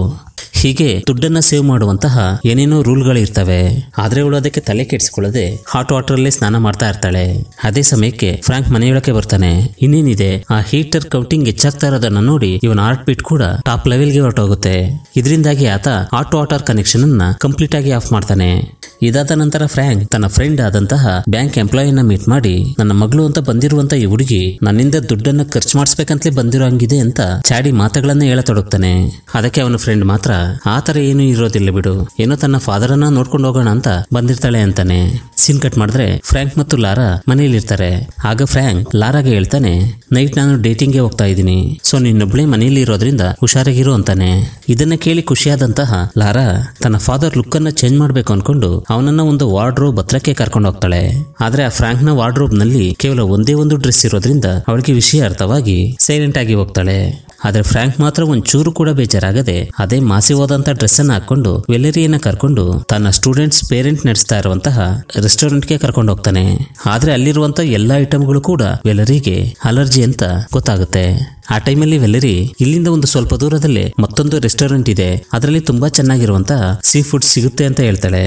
ಹೀಗೆ ದುಡ್ಡನ್ನ ಸೇವ್ ಮಾಡುವಂತಹ ಏನೇನೋ ರೂಲ್ಗಳು ಇರ್ತವೆ ಆದ್ರೆ ಅವಳು ಅದಕ್ಕೆ ತಲೆ ಕೆಡಿಸಿಕೊಳ್ಳದೆ ಹಾಟ್ ವಾಟರ್ ಅಲ್ಲಿ ಸ್ನಾನ ಮಾಡ್ತಾ ಇರ್ತಾಳೆ ಅದೇ ಸಮಯಕ್ಕೆ ಫ್ರಾಂಕ್ ಮನೆಯೊಳಕ್ಕೆ ಬರ್ತಾನೆ ಇನ್ನೇನಿದೆ ಆ ಹೀಟರ್ ಕೌಟಿಂಗ್ ಹೆಚ್ಚಾಗ್ತಾ ಇರೋದನ್ನ ನೋಡಿ ಇವನ್ ಆರ್ಟ್ ಬೀಟ್ ಕೂಡ ಟಾಪ್ ಲೆವೆಲ್ ಗೆ ಹೊರಟೋಗುತ್ತೆ ಇದರಿಂದಾಗಿ ಆತ ಹಾಟ್ ವಾಟರ್ ಕನೆಕ್ಷನ್ ಅನ್ನ ಕಂಪ್ಲೀಟ್ ಆಗಿ ಆಫ್ ಮಾಡ್ತಾನೆ ಇದಾದ ನಂತರ ಫ್ರಾಂಕ್ ತನ್ನ ಫ್ರೆಂಡ್ ಆದಂತಹ ಬ್ಯಾಂಕ್ ಎಂಪ್ಲಾಯಿನ ಮೀಟ್ ಮಾಡಿ ನನ್ನ ಮಗಳು ಅಂತ ಬಂದಿರುವಂತ ಈ ಹುಡುಗಿ ನನ್ನಿಂದ ದುಡ್ಡನ್ನ ಖರ್ಚು ಮಾಡಿಸ್ಬೇಕಂತಲೇ ಬಂದಿರೋ ಹಂಗಿದೆ ಅಂತ ಚಾಡಿ ಮಾತುಗಳನ್ನ ಹೇಳತೊಡಗ್ತಾನೆ ಅದಕ್ಕೆ ಅವನ ಫ್ರೆಂಡ್ ಮಾತ್ರ ಆತರ ಏನು ಇರೋದಿಲ್ಲ ಬಿಡು ಏನೋ ತನ್ನ ಫಾದರ್ ಅನ್ನ ನೋಡ್ಕೊಂಡು ಹೋಗೋಣ ಅಂತ ಬಂದಿರ್ತಾಳೆ ಅಂತಾನೆ ಸೀನ್ ಕಟ್ ಮಾಡಿದ್ರೆ ಫ್ರಾಂಕ್ ಮತ್ತು ಲಾರಾ ಇರ್ತಾರೆ ಆಗ ಫ್ರಾಂಕ್ ಲಾರಾಗೆ ಹೇಳ್ತಾನೆ ನೈಟ್ ನಾನು ಡೇಟಿಂಗ್ಗೆ ಹೋಗ್ತಾ ಇದ್ದೀನಿ ಸೊ ನಿನ್ನೊಬ್ಳೆ ಮನೆಯಲ್ಲಿ ಇರೋದ್ರಿಂದ ಹುಷಾರಾಗಿರು ಅಂತಾನೆ ಇದನ್ನ ಕೇಳಿ ಖುಷಿಯಾದಂತಹ ಲಾರಾ ತನ್ನ ಫಾದರ್ ಲುಕ್ ಅನ್ನ ಚೇಂಜ್ ಮಾಡ್ಬೇಕು ಅನ್ಕೊಂಡು ಅವನನ್ನ ಒಂದು ವಾರ್ಡ್ರೋಬ್ ಹತ್ರಕ್ಕೆ ಕರ್ಕೊಂಡು ಹೋಗ್ತಾಳೆ ಆದ್ರೆ ಆ ಫ್ರಾಂಕ್ ನ ವಾರ್ಡ್ರೋಬ್ ನಲ್ಲಿ ಕೇವಲ ಒಂದೇ ಒಂದು ಡ್ರೆಸ್ ಇರೋದ್ರಿಂದ ಅವಳಿಗೆ ವಿಷಯ ಅರ್ಥವಾಗಿ ಸೈಲೆಂಟ್ ಆಗಿ ಹೋಗ್ತಾಳೆ ಆದರೆ ಫ್ರಾಂಕ್ ಮಾತ್ರ ಒಂದ್ ಚೂರು ಕೂಡ ಬೇಜಾರಾಗದೆ ಅದೇ ಮಾಸಿ ಹೋದಂತ ಡ್ರೆಸ್ ಅನ್ನ ಹಾಕೊಂಡು ವೆಲ್ಲರಿಯನ್ನ ಕರ್ಕೊಂಡು ತನ್ನ ಸ್ಟೂಡೆಂಟ್ಸ್ ಪೇರೆಂಟ್ ನಡೆಸ್ತಾ ಇರುವಂತಹ ರೆಸ್ಟೋರೆಂಟ್ ಗೆ ಕರ್ಕೊಂಡು ಹೋಗ್ತಾನೆ ಆದ್ರೆ ಅಲ್ಲಿರುವಂತಹ ಎಲ್ಲಾ ಐಟಮ್ಗಳು ಕೂಡ ವೆಲರಿಗೆ ಅಲರ್ಜಿ ಅಂತ ಗೊತ್ತಾಗುತ್ತೆ ಆ ಟೈಮಲ್ಲಿ ವೆಲ್ಲರಿ ಇಲ್ಲಿಂದ ಒಂದು ಸ್ವಲ್ಪ ದೂರದಲ್ಲಿ ಮತ್ತೊಂದು ರೆಸ್ಟೋರೆಂಟ್ ಇದೆ ಅದರಲ್ಲಿ ತುಂಬಾ ಚೆನ್ನಾಗಿರುವಂತ ಸೀ ಫುಡ್ ಸಿಗುತ್ತೆ ಅಂತ ಹೇಳ್ತಾಳೆ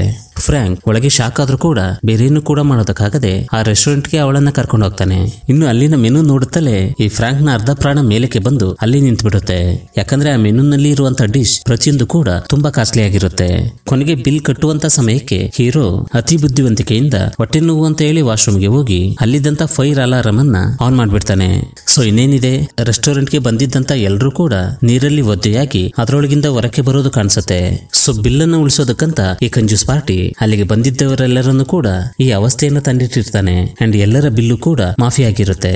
ಫ್ರಾಂಕ್ ಒಳಗೆ ಶಾಕ್ ಆದ್ರೂ ಕೂಡ ಬೇರೇನು ಕೂಡ ಮಾಡೋದಕ್ಕಾಗದೆ ಆ ರೆಸ್ಟೋರೆಂಟ್ ಗೆ ಅವಳನ್ನ ಕರ್ಕೊಂಡು ಹೋಗ್ತಾನೆ ಇನ್ನು ಅಲ್ಲಿನ ಮೆನು ನೋಡುತ್ತಲೇ ಈ ಫ್ರಾಂಕ್ ನ ಅರ್ಧ ಪ್ರಾಣ ಮೇಲಕ್ಕೆ ಬಂದು ಅಲ್ಲಿ ನಿಂತು ಬಿಡುತ್ತೆ ಯಾಕಂದ್ರೆ ಆ ಮೆನುನಲ್ಲಿ ಇರುವಂತ ಡಿಶ್ ಪ್ರತಿಯೊಂದು ಕೂಡ ತುಂಬಾ ಕಾಸ್ಟ್ಲಿ ಆಗಿರುತ್ತೆ ಕೊನೆಗೆ ಬಿಲ್ ಕಟ್ಟುವಂತ ಸಮಯಕ್ಕೆ ಹೀರೋ ಅತಿ ಬುದ್ಧಿವಂತಿಕೆಯಿಂದ ಹೊಟ್ಟೆ ನೋವು ಅಂತ ಹೇಳಿ ವಾಶ್ರೂಮ್ಗೆ ಹೋಗಿ ಅಲ್ಲಿದ್ದಂತ ಫೈರ್ ಅಲಾರಂ ಅನ್ನ ಆನ್ ಮಾಡ್ಬಿಡ್ತಾನೆ ಸೊ ಇನ್ನೇನಿದೆ ರೆಸ್ಟೋರೆಂಟ್ ಗೆ ಬಂದಿದ್ದಂತ ಎಲ್ಲರೂ ಕೂಡ ನೀರಲ್ಲಿ ಒದ್ದೆಯಾಗಿ ಅದರೊಳಗಿಂದ ಹೊರಕ್ಕೆ ಬರೋದು ಕಾಣಿಸುತ್ತೆ ಸೊ ಬಿಲ್ಲನ್ನು ಉಳಿಸೋದಕ್ಕಂತ ಈ ಕಂಜೂಸ್ ಪಾರ್ಟಿ ಅಲ್ಲಿಗೆ ಬಂದಿದ್ದವರೆಲ್ಲರನ್ನು ಕೂಡ ಈ ಅವಸ್ಥೆಯನ್ನು ತಂದಿಟ್ಟಿರ್ತಾನೆ ಅಂಡ್ ಎಲ್ಲರ ಬಿಲ್ಲು ಕೂಡ ಮಾಫಿ ಆಗಿರುತ್ತೆ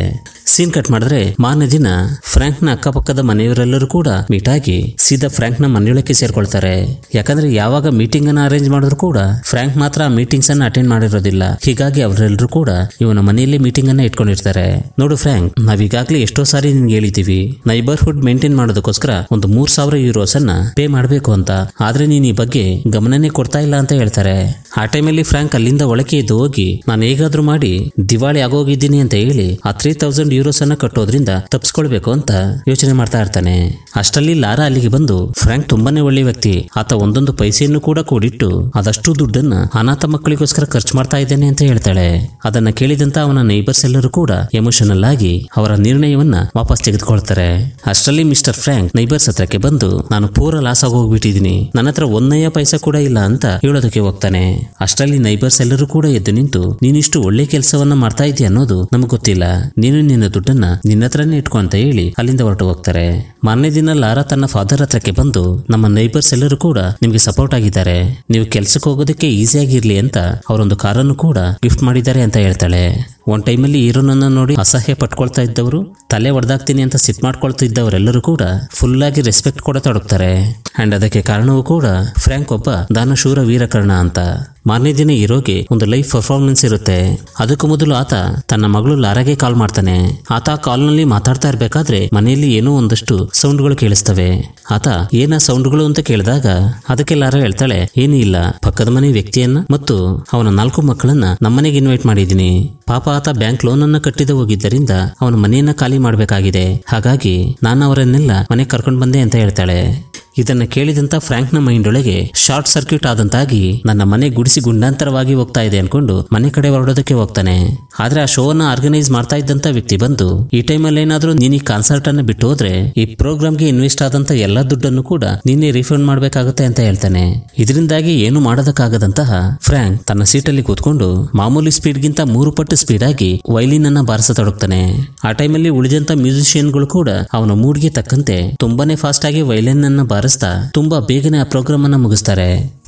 ಸೀನ್ ಕಟ್ ಮಾಡಿದ್ರೆ ಮಾನ ದಿನ ಫ್ರಾಂಕ್ ನ ಅಕ್ಕಪಕ್ಕದ ಮನೆಯವರೆಲ್ಲರೂ ಕೂಡ ಮೀಟ್ ಆಗಿ ಸೀದಾ ಫ್ರಾಂಕ್ ನ ಮನೆಯೊಳಕ್ಕೆ ಸೇರ್ಕೊಳ್ತಾರೆ ಯಾಕಂದ್ರೆ ಯಾವಾಗ ಮೀಟಿಂಗ್ ಅನ್ನ ಅರೇಂಜ್ ಮಾಡಿದ್ರು ಕೂಡ ಫ್ರಾಂಕ್ ಮಾತ್ರ ಆ ಮೀಟಿಂಗ್ಸ್ ಅನ್ನ ಅಟೆಂಡ್ ಮಾಡಿರೋದಿಲ್ಲ ಹೀಗಾಗಿ ಅವರೆಲ್ಲರೂ ಕೂಡ ಇವನ ಮನೆಯಲ್ಲಿ ಮೀಟಿಂಗ್ ಅನ್ನ ಇಟ್ಕೊಂಡಿರ್ತಾರೆ ನೋಡು ಫ್ರಾಂಕ್ ನಾವೀಗ ಈಗಾಗಲೇ ಎಷ್ಟೋ ಸಾರಿ ನಿನ್ಗೆ ಹೇಳಿದೀವಿ ನೈಬರ್ಹುಡ್ ಮೇಂಟೈನ್ ಮಾಡೋದಕ್ಕೋಸ್ಕರ ಒಂದು ಮೂರ್ ಸಾವಿರ ಯೂರೋಸ್ ಅನ್ನ ಪೇ ಮಾಡಬೇಕು ಅಂತ ಆದ್ರೆ ನೀನ್ ಈ ಬಗ್ಗೆ ಗಮನನೇ ಕೊಡ್ತಾ ಇಲ್ಲ ಅಂತ ಹೇಳ್ತಾರೆ ಆ ಟೈಮಲ್ಲಿ ಫ್ರಾಂಕ್ ಅಲ್ಲಿಂದ ಒಳಕೆ ಎದ್ದು ಹೋಗಿ ನಾನು ಹೇಗಾದ್ರೂ ಮಾಡಿ ದಿವಾಳಿ ಆಗೋಗಿದ್ದೀನಿ ಅಂತ ಹೇಳಿ ಆ ತ್ರೀ ತೌಸಂಡ್ ಯೂರೋಸ್ ಅನ್ನ ಕಟ್ಟೋದ್ರಿಂದ ತಪ್ಪಿಸ್ಕೊಳ್ಬೇಕು ಅಂತ ಯೋಚನೆ ಮಾಡ್ತಾ ಇರ್ತಾನೆ ಅಷ್ಟರಲ್ಲಿ ಲಾರಾ ಅಲ್ಲಿಗೆ ಬಂದು ಫ್ರಾಂಕ್ ತುಂಬಾನೇ ಒಳ್ಳೆ ವ್ಯಕ್ತಿ ಆತ ಒಂದೊಂದು ಪೈಸೆಯನ್ನು ಕೂಡ ಕೂಡಿಟ್ಟು ಅದಷ್ಟು ದುಡ್ಡನ್ನ ಅನಾಥ ಮಕ್ಕಳಿಗೋಸ್ಕರ ಖರ್ಚು ಮಾಡ್ತಾ ಇದ್ದೇನೆ ಅಂತ ಹೇಳ್ತಾಳೆ ಅದನ್ನ ಕೇಳಿದಂತ ಅವನ ನೈಬರ್ಸ್ ಎಲ್ಲರೂ ಕೂಡ ಎಮೋಷನಲ್ ಆಗಿ ಅವರ ನೀರು ನಿರ್ಣಯವನ್ನ ವಾಪಸ್ ತೆಗೆದುಕೊಳ್ತಾರೆ ಅಷ್ಟರಲ್ಲಿ ಮಿಸ್ಟರ್ ಫ್ರಾಂಕ್ ನೈಬರ್ಸ್ ಹತ್ರಕ್ಕೆ ಬಂದು ನಾನು ಪೂರ ಲಾಸ್ ಆಗೋಗ್ಬಿಟ್ಟಿದೀನಿ ನನ್ನ ಹತ್ರ ಒಂದನೆಯ ಪೈಸಾ ಕೂಡ ಇಲ್ಲ ಅಂತ ಹೇಳೋದಕ್ಕೆ ಹೋಗ್ತಾನೆ ಅಷ್ಟರಲ್ಲಿ ನೈಬರ್ಸ್ ಎಲ್ಲರೂ ಕೂಡ ಎದ್ದು ನಿಂತು ನೀನಿಷ್ಟು ಒಳ್ಳೆ ಕೆಲಸವನ್ನ ಮಾಡ್ತಾ ಇದೀಯ ಅನ್ನೋದು ನಮ್ಗೆ ಗೊತ್ತಿಲ್ಲ ನೀನು ನಿನ್ನ ದುಡ್ಡನ್ನ ನಿನ್ನ ಹತ್ರನೇ ಇಟ್ಕೊ ಅಂತ ಹೇಳಿ ಅಲ್ಲಿಂದ ಹೊರಟು ಹೋಗ್ತಾರೆ ಮಾರನೇ ದಿನ ಲಾರಾ ತನ್ನ ಫಾದರ್ ಹತ್ರಕ್ಕೆ ಬಂದು ನಮ್ಮ ನೈಬರ್ಸ್ ಎಲ್ಲರೂ ಕೂಡ ನಿಮ್ಗೆ ಸಪೋರ್ಟ್ ಆಗಿದ್ದಾರೆ ನೀವು ಕೆಲ್ಸಕ್ಕೆ ಹೋಗೋದಕ್ಕೆ ಈಸಿಯಾಗಿರ್ಲಿ ಅಂತ ಅವರೊಂದು ಕಾರನ್ನು ಕೂಡ ಗಿಫ್ಟ್ ಮಾಡಿದ್ದಾರೆ ಅಂತ ಹೇಳ್ತಾಳೆ ಒಂದು ಟೈಮಲ್ಲಿ ನನ್ನ ನೋಡಿ ಅಸಹ್ಯ ಪಟ್ಕೊಳ್ತಾ ಇದ್ದವರು ತಲೆ ಒಡೆದಾಗ್ತೀನಿ ಅಂತ ಸಿಟ್ ಮಾಡ್ಕೊಳ್ತಾ ಇದ್ದವರೆಲ್ಲರೂ ಕೂಡ ಫುಲ್ ಆಗಿ ರೆಸ್ಪೆಕ್ಟ್ ಕೂಡ ತೊಡಗ್ತಾರೆ ಅಂಡ್ ಅದಕ್ಕೆ ಕಾರಣವೂ ಕೂಡ ಫ್ರ್ಯಾಂಕ್ ಒಬ್ಬ ದಾನಶೂರ ವೀರಕರ್ಣ ಅಂತ ಮಾರನೇ ದಿನ ಇರೋಕೆ ಒಂದು ಲೈಫ್ ಪರ್ಫಾರ್ಮೆನ್ಸ್ ಇರುತ್ತೆ ಅದಕ್ಕೂ ಮೊದಲು ಆತ ತನ್ನ ಮಗಳು ಲಾರಾಗೆ ಕಾಲ್ ಮಾಡ್ತಾನೆ ಆತ ಕಾಲ್ನಲ್ಲಿ ಮಾತಾಡ್ತಾ ಇರಬೇಕಾದ್ರೆ ಮನೆಯಲ್ಲಿ ಏನೋ ಒಂದಷ್ಟು ಸೌಂಡ್ಗಳು ಕೇಳಿಸ್ತವೆ ಆತ ಏನ ಸೌಂಡ್ಗಳು ಅಂತ ಕೇಳಿದಾಗ ಅದಕ್ಕೆ ಲಾರಾ ಹೇಳ್ತಾಳೆ ಏನೂ ಇಲ್ಲ ಪಕ್ಕದ ಮನೆ ವ್ಯಕ್ತಿಯನ್ನ ಮತ್ತು ಅವನ ನಾಲ್ಕು ಮಕ್ಕಳನ್ನ ನಮ್ಮನೆಗೆ ಇನ್ವೈಟ್ ಮಾಡಿದ್ದೀನಿ ಪಾಪ ಆತ ಬ್ಯಾಂಕ್ ಲೋನ್ ಅನ್ನ ಕಟ್ಟಿದ ಹೋಗಿದ್ದರಿಂದ ಅವನ ಮನೆಯನ್ನ ಖಾಲಿ ಮಾಡಬೇಕಾಗಿದೆ ಹಾಗಾಗಿ ನಾನು ಅವರನ್ನೆಲ್ಲ ಮನೆಗೆ ಕರ್ಕೊಂಡು ಬಂದೆ ಅಂತ ಹೇಳ್ತಾಳೆ ಇದನ್ನ ಕೇಳಿದಂತ ಫ್ರಾಂಕ್ ನ ಮೈಂಡ್ ಒಳಗೆ ಶಾರ್ಟ್ ಸರ್ಕ್ಯೂಟ್ ಆದಂತಾಗಿ ನನ್ನ ಮನೆ ಗುಡಿಸಿ ಗುಂಡಾಂತರವಾಗಿ ಹೋಗ್ತಾ ಇದೆ ಅನ್ಕೊಂಡು ಮನೆ ಕಡೆ ಹೊರಡೋದಕ್ಕೆ ಹೋಗ್ತಾನೆ ಆದ್ರೆ ಆ ಶೋ ಅನ್ನ ಆರ್ಗನೈಸ್ ಮಾಡ್ತಾ ಇದ್ದಂತ ವ್ಯಕ್ತಿ ಬಂದು ಈ ಟೈಮಲ್ಲಿ ಏನಾದ್ರೂ ನೀನ್ ಈ ಕಾನ್ಸರ್ಟ್ ಅನ್ನ ಬಿಟ್ಟು ಹೋದ್ರೆ ಈ ಗೆ ಇನ್ವೆಸ್ಟ್ ಆದಂತ ಎಲ್ಲಾ ದುಡ್ಡನ್ನು ಕೂಡ ನೀನೆ ರಿಫಂಡ್ ಮಾಡ್ಬೇಕಾಗುತ್ತೆ ಅಂತ ಹೇಳ್ತಾನೆ ಇದರಿಂದಾಗಿ ಏನು ಮಾಡೋದಕ್ಕಾಗದಂತಹ ಫ್ರಾಂಕ್ ತನ್ನ ಸೀಟಲ್ಲಿ ಕೂತ್ಕೊಂಡು ಮಾಮೂಲಿ ಸ್ಪೀಡ್ ಗಿಂತ ಮೂರು ಪಟ್ಟು ಸ್ಪೀಡ್ ಆಗಿ ವೈಲಿನ್ ಅನ್ನ ಬಾರಿಸತೊಡಗ್ತಾನೆ ಆ ಟೈಮಲ್ಲಿ ಉಳಿದಂತ ಮ್ಯೂಸಿಷಿಯನ್ಗಳು ಕೂಡ ಅವನ ಮೂಡ್ಗೆ ತಕ್ಕಂತೆ ತುಂಬಾನೇ ಫಾಸ್ಟ್ ಆಗಿ ವೈಲಿನ್ ಅನ್ನ ಬಾರಿಸ್ ತುಂಬಾ ಬೇಗನೆ ಆ ಪ್ರೋಗ್ರಾಮ್ ಅನ್ನ ಮುಗಿಸ್ತಾರೆ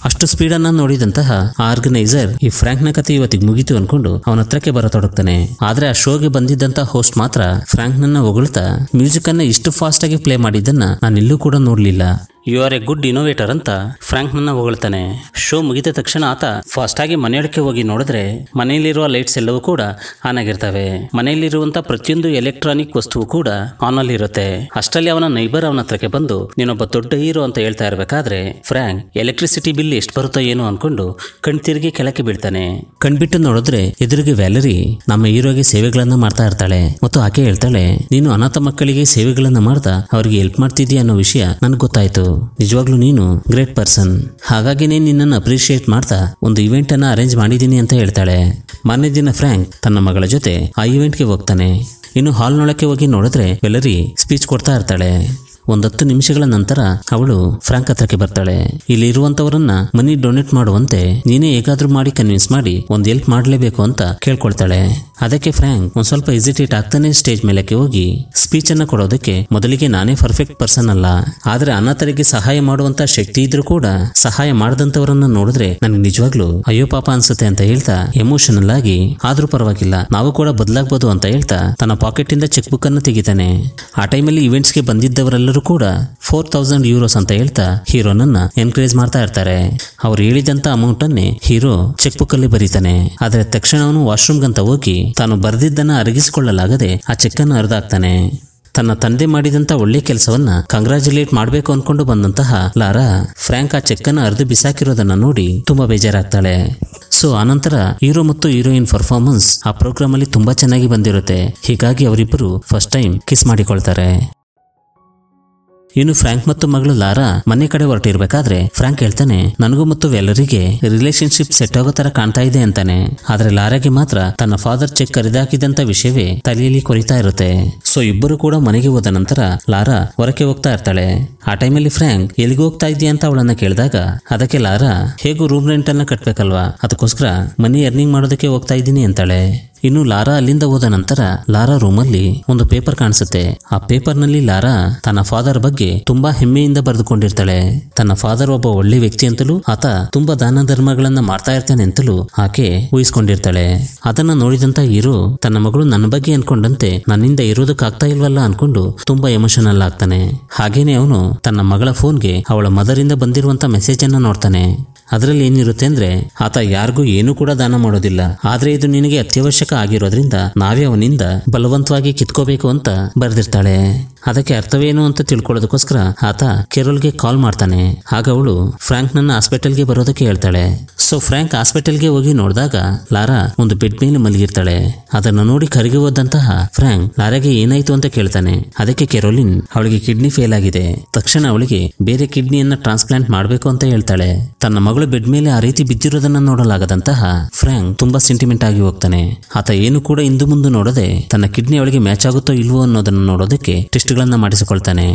ಅಷ್ಟು ಸ್ಪೀಡ್ ಅನ್ನ ನೋಡಿದಂತಹ ಆರ್ಗನೈಸರ್ ಈ ಫ್ರಾಂಕ್ ನ ಕತೆ ಇವತ್ತಿಗೆ ಮುಗಿತು ಅನ್ಕೊಂಡು ಅವನ ಹತ್ರಕ್ಕೆ ಬರತೊಡಗ್ತಾನೆ ಆದ್ರೆ ಆ ಶೋಗೆ ಬಂದಿದ್ದಂತ ಹೋಸ್ಟ್ ಮಾತ್ರ ಫ್ರಾಂಕ್ ನನ್ನ ಹೊಗಳ್ತಾ ಮ್ಯೂಸಿಕ್ ಅನ್ನ ಇಷ್ಟು ಫಾಸ್ಟ್ ಆಗಿ ಪ್ಲೇ ಮಾಡಿದ್ದನ್ನ ನಾನು ಇಲ್ಲೂ ಕೂಡ ನೋಡ್ಲಿಲ್ಲ you are a good innovator ಅಂತ ಫ್ರಾಂಕ್ ನನ್ನ ಹೊಗಳ್ತಾನೆ ಶೋ ಮುಗಿದ ತಕ್ಷಣ ಆತ ಫಾಸ್ಟ್ ಆಗಿ ಮನೆಯೊಳಕ್ಕೆ ಹೋಗಿ ನೋಡಿದ್ರೆ ಮನೆಯಲ್ಲಿರುವ ಲೈಟ್ಸ್ ಎಲ್ಲವೂ ಕೂಡ ಆನ್ ಆಗಿರ್ತವೆ ಮನೆಯಲ್ಲಿರುವಂತ ಪ್ರತಿಯೊಂದು ಎಲೆಕ್ಟ್ರಾನಿಕ್ ವಸ್ತುವು ಕೂಡ ಆನ್ ಅಲ್ಲಿ ಇರುತ್ತೆ ಅಷ್ಟರಲ್ಲಿ ಅವನ ನೈಬರ್ ಅವನ ಹತ್ರಕ್ಕೆ ಬಂದು ನೀನೊಬ್ಬ ದೊಡ್ಡ ಹೀರೋ ಅಂತ ಹೇಳ್ತಾ ಇರಬೇಕಾದ್ರೆ ಫ್ರಾಂಕ್ ಎಲೆಕ್ಟ್ರಿಸಿಟಿ ಬಿಲ್ ಎಷ್ಟು ಬರುತ್ತೋ ಏನು ಅನ್ಕೊಂಡು ತಿರುಗಿ ಕೆಳಕ್ಕೆ ಬೀಳ್ತಾನೆ ಕಣ್ಬಿಟ್ಟು ನೋಡಿದ್ರೆ ಎದುರಿಗೆ ವ್ಯಾಲರಿ ನಮ್ಮ ಹೀರೋಗೆ ಸೇವೆಗಳನ್ನ ಮಾಡ್ತಾ ಇರ್ತಾಳೆ ಮತ್ತು ಆಕೆ ಹೇಳ್ತಾಳೆ ನೀನು ಅನಾಥ ಮಕ್ಕಳಿಗೆ ಸೇವೆಗಳನ್ನ ಮಾಡ್ತಾ ಅವರಿಗೆ ಹೆಲ್ಪ್ ಮಾಡ್ತಿದ್ಯಾ ಅನ್ನೋ ವಿಷಯ ನನ್ಗೆ ಗೊತ್ತಾಯ್ತು ನಿಜವಾಗ್ಲೂ ನೀನು ಗ್ರೇಟ್ ಪರ್ಸನ್ ಹಾಗಾಗಿನೇ ನಿನ್ನನ್ನು ಅಪ್ರಿಷಿಯೇಟ್ ಮಾಡ್ತಾ ಒಂದು ಇವೆಂಟ್ ಅನ್ನ ಅರೇಂಜ್ ಮಾಡಿದ್ದೀನಿ ಅಂತ ಹೇಳ್ತಾಳೆ ಮಾನ್ಯ ದಿನ ಫ್ರ್ಯಾಂಕ್ ತನ್ನ ಮಗಳ ಜೊತೆ ಆ ಗೆ ಹೋಗ್ತಾನೆ ಇನ್ನು ಹಾಲ್ ನೊಳಕ್ಕೆ ಹೋಗಿ ನೋಡಿದ್ರೆ ವೆಲರಿ ಸ್ಪೀಚ್ ಕೊಡ್ತಾ ಇರ್ತಾಳೆ ಒಂದತ್ತು ನಿಮಿಷಗಳ ನಂತರ ಅವಳು ಫ್ರಾಂಕ್ ಹತ್ರಕ್ಕೆ ಬರ್ತಾಳೆ ಇಲ್ಲಿ ಇರುವಂತವರನ್ನ ಮನಿ ಡೊನೇಟ್ ಮಾಡುವಂತೆ ನೀನೇ ಹೇಗಾದ್ರೂ ಮಾಡಿ ಕನ್ವಿನ್ಸ್ ಮಾಡಿ ಒಂದು ಹೆಲ್ಪ್ ಮಾಡಲೇಬೇಕು ಅಂತ ಕೇಳ್ಕೊಳ್ತಾಳೆ ಅದಕ್ಕೆ ಫ್ರಾಂಕ್ ಒಂದ್ ಸ್ವಲ್ಪ ಹೆಸಿಟೇಟ್ ಆಗ್ತಾನೆ ಸ್ಟೇಜ್ ಮೇಲೆ ಹೋಗಿ ಸ್ಪೀಚ್ ಅನ್ನ ಕೊಡೋದಕ್ಕೆ ಮೊದಲಿಗೆ ನಾನೇ ಪರ್ಫೆಕ್ಟ್ ಪರ್ಸನ್ ಅಲ್ಲ ಆದ್ರೆ ಅನಾಥರಿಗೆ ಸಹಾಯ ಮಾಡುವಂತ ಶಕ್ತಿ ಇದ್ರೂ ಕೂಡ ಸಹಾಯ ಮಾಡದಂತವರನ್ನ ನೋಡಿದ್ರೆ ನನಗೆ ನಿಜವಾಗ್ಲೂ ಅಯ್ಯೋ ಪಾಪ ಅನ್ಸುತ್ತೆ ಅಂತ ಹೇಳ್ತಾ ಎಮೋಷನಲ್ ಆಗಿ ಆದ್ರೂ ಪರವಾಗಿಲ್ಲ ನಾವು ಕೂಡ ಬದಲಾಗಬಹುದು ಅಂತ ಹೇಳ್ತಾ ತನ್ನ ಪಾಕೆಟ್ ಇಂದ ಚೆಕ್ ಬುಕ್ ಅನ್ನು ತೆಗಿತಾನೆ ಆ ಟೈಮಲ್ಲಿ ಗೆ ಬಂದಿದ್ದವರೆಲ್ಲರೂ ಕೂಡ ಫೋರ್ ತೌಸಂಡ್ ಯೂರೋಸ್ ಅಂತ ಹೇಳ್ತಾ ಹೀರೋನನ್ನ ಎನ್ಕರೇಜ್ ಮಾಡ್ತಾ ಇರ್ತಾರೆ ಅವ್ರು ಹೇಳಿದಂತ ಅಮೌಂಟ್ ಅನ್ನೇ ಹೀರೋ ಚೆಕ್ ಬುಕ್ ಅಲ್ಲಿ ಬರೀತಾನೆ ಆದ್ರೆ ತಕ್ಷಣ ಅವನು ವಾಶ್ರೂಮ್ ಹೋಗಿ ತಾನು ಬರೆದಿದ್ದನ್ನ ಅರಗಿಸಿಕೊಳ್ಳಲಾಗದೆ ಆ ಚೆಕ್ ಅನ್ನು ಅರ್ಧಾಕ್ತಾನೆ ತನ್ನ ತಂದೆ ಮಾಡಿದಂತ ಒಳ್ಳೆ ಕೆಲಸವನ್ನ ಕಂಗ್ರಾಚುಲೇಟ್ ಮಾಡಬೇಕು ಅನ್ಕೊಂಡು ಬಂದಂತಹ ಲಾರಾ ಫ್ರ್ಯಾಂಕ್ ಆ ಚೆಕ್ ಅನ್ನು ಅರ್ಧ ಬಿಸಾಕಿರೋದನ್ನ ನೋಡಿ ತುಂಬಾ ಬೇಜಾರಾಗ್ತಾಳೆ ಸೊ ಆನಂತರ ಹೀರೋ ಮತ್ತು ಹೀರೋಯಿನ್ ಪರ್ಫಾರ್ಮೆನ್ಸ್ ಆ ಪ್ರೋಗ್ರಾಮ್ ಅಲ್ಲಿ ತುಂಬಾ ಚೆನ್ನಾಗಿ ಬಂದಿರುತ್ತೆ ಹೀಗಾಗಿ ಅವರಿಬ್ಬರು ಫಸ್ಟ್ ಟೈಮ್ ಕಿಸ್ ಮಾಡಿಕೊಳ್ತಾರೆ ಇನ್ನು ಫ್ರಾಂಕ್ ಮತ್ತು ಮಗಳು ಲಾರಾ ಮನೆ ಕಡೆ ಹೊರಟಿರ್ಬೇಕಾದ್ರೆ ಫ್ರಾಂಕ್ ಹೇಳ್ತಾನೆ ನನಗೂ ಮತ್ತು ಎಲ್ಲರಿಗೆ ರಿಲೇಶನ್ಶಿಪ್ ಸೆಟ್ ಆಗೋ ತರ ಕಾಣ್ತಾ ಇದೆ ಅಂತಾನೆ ಆದ್ರೆ ಲಾರಾಗೆ ಮಾತ್ರ ತನ್ನ ಫಾದರ್ ಚೆಕ್ ಕರೆದಾಕಿದಂತ ವಿಷಯವೇ ತಲೆಯಲ್ಲಿ ಕೊರಿತಾ ಇರುತ್ತೆ ಸೊ ಇಬ್ಬರು ಕೂಡ ಮನೆಗೆ ಹೋದ ನಂತರ ಲಾರಾ ಹೊರಕ್ಕೆ ಹೋಗ್ತಾ ಇರ್ತಾಳೆ ಆ ಟೈಮಲ್ಲಿ ಫ್ರಾಂಕ್ ಎಲ್ಲಿಗೆ ಹೋಗ್ತಾ ಇದೆಯಾ ಅಂತ ಅವಳನ್ನ ಕೇಳಿದಾಗ ಅದಕ್ಕೆ ಲಾರಾ ಹೇಗೂ ರೂಮ್ ರೆಂಟ್ ಅನ್ನ ಕಟ್ಬೇಕಲ್ವಾ ಅದಕ್ಕೋಸ್ಕರ ಮನಿ ಅರ್ನಿಂಗ್ ಮಾಡೋದಕ್ಕೆ ಹೋಗ್ತಾ ಇದ್ದೀನಿ ಅಂತಾಳೆ ಇನ್ನು ಲಾರಾ ಅಲ್ಲಿಂದ ಹೋದ ನಂತರ ಲಾರಾ ರೂಮಲ್ಲಿ ಒಂದು ಪೇಪರ್ ಕಾಣಿಸುತ್ತೆ ಆ ಪೇಪರ್ನಲ್ಲಿ ಲಾರಾ ತನ್ನ ಫಾದರ್ ಬಗ್ಗೆ ತುಂಬಾ ಹೆಮ್ಮೆಯಿಂದ ಬರೆದುಕೊಂಡಿರ್ತಾಳೆ ತನ್ನ ಫಾದರ್ ಒಬ್ಬ ಒಳ್ಳೆ ವ್ಯಕ್ತಿ ಅಂತಲೂ ಆತ ತುಂಬಾ ದಾನ ಧರ್ಮಗಳನ್ನ ಮಾಡ್ತಾ ಇರ್ತಾನೆ ಅಂತಲೂ ಆಕೆ ಊಹಿಸಿಕೊಂಡಿರ್ತಾಳೆ ಅದನ್ನ ನೋಡಿದಂತ ಇರು ತನ್ನ ಮಗಳು ನನ್ನ ಬಗ್ಗೆ ಅನ್ಕೊಂಡಂತೆ ನನ್ನಿಂದ ಇರೋದಕ್ಕಾಗ್ತಾ ಇಲ್ವಲ್ಲ ಅನ್ಕೊಂಡು ತುಂಬಾ ಎಮೋಷನಲ್ ಆಗ್ತಾನೆ ಹಾಗೇನೆ ಅವನು ತನ್ನ ಮಗಳ ಫೋನ್ಗೆ ಅವಳ ಮದರಿಂದ ಬಂದಿರುವಂತ ಮೆಸೇಜ್ ಅನ್ನ ನೋಡ್ತಾನೆ ಅದರಲ್ಲಿ ಏನಿರುತ್ತೆ ಅಂದ್ರೆ ಆತ ಯಾರಿಗೂ ಏನು ಕೂಡ ದಾನ ಮಾಡೋದಿಲ್ಲ ಆದ್ರೆ ಇದು ನಿನಗೆ ಅತ್ಯವಶ್ಯಕ ಆಗಿರೋದ್ರಿಂದ ನಾವೇ ಅವನಿಂದ ಬಲವಂತವಾಗಿ ಕಿತ್ಕೋಬೇಕು ಅಂತ ಬರೆದಿರ್ತಾಳೆ ಅದಕ್ಕೆ ಅರ್ಥವೇನು ಅಂತ ತಿಳ್ಕೊಳ್ಳೋದಕ್ಕೋಸ್ಕರ ಆತ ಕೆರೋಲ್ಗೆ ಕಾಲ್ ಮಾಡ್ತಾನೆ ಆಗ ಅವಳು ಫ್ರಾಂಕ್ ನನ್ನ ಹಾಸ್ಪಿಟಲ್ಗೆ ಬರೋದಕ್ಕೆ ಹೇಳ್ತಾಳೆ ಸೊ ಫ್ರಾಂಕ್ ಹಾಸ್ಪಿಟಲ್ಗೆ ಹೋಗಿ ನೋಡಿದಾಗ ಲಾರಾ ಒಂದು ಬೆಡ್ ಮೇಲೆ ಮಲಗಿರ್ತಾಳೆ ಅದನ್ನು ನೋಡಿ ಕರಗಿ ಹೋದಂತಹ ಫ್ರಾಂಕ್ ಲಾರಾಗೆ ಏನಾಯ್ತು ಅಂತ ಕೇಳ್ತಾನೆ ಅದಕ್ಕೆ ಕೆರೋಲಿನ್ ಅವಳಿಗೆ ಕಿಡ್ನಿ ಫೇಲ್ ಆಗಿದೆ ತಕ್ಷಣ ಅವಳಿಗೆ ಬೇರೆ ಕಿಡ್ನಿಯನ್ನ ಟ್ರಾನ್ಸ್ಪ್ಲಾಂಟ್ ಮಾಡಬೇಕು ಅಂತ ಹೇಳ್ತಾಳೆ ತನ್ನ ಮಗಳು ಬೆಡ್ ಮೇಲೆ ಆ ರೀತಿ ಬಿದ್ದಿರೋದನ್ನ ನೋಡಲಾಗದಂತಹ ಫ್ರಾಂಕ್ ತುಂಬಾ ಸೆಂಟಿಮೆಂಟ್ ಆಗಿ ಹೋಗ್ತಾನೆ ಆತ ಏನು ಕೂಡ ಇಂದು ಮುಂದೆ ನೋಡದೆ ತನ್ನ ಕಿಡ್ನಿ ಅವಳಿಗೆ ಮ್ಯಾಚ್ ಆಗುತ್ತೋ ಇಲ್ವೋ ಅನ್ನೋದನ್ನ ನೋಡೋದಕ್ಕೆ ಟೆಸ್ಟ್ಗಳನ್ನ ಮಾಡಿಸಿಕೊಳ್ತಾನೆ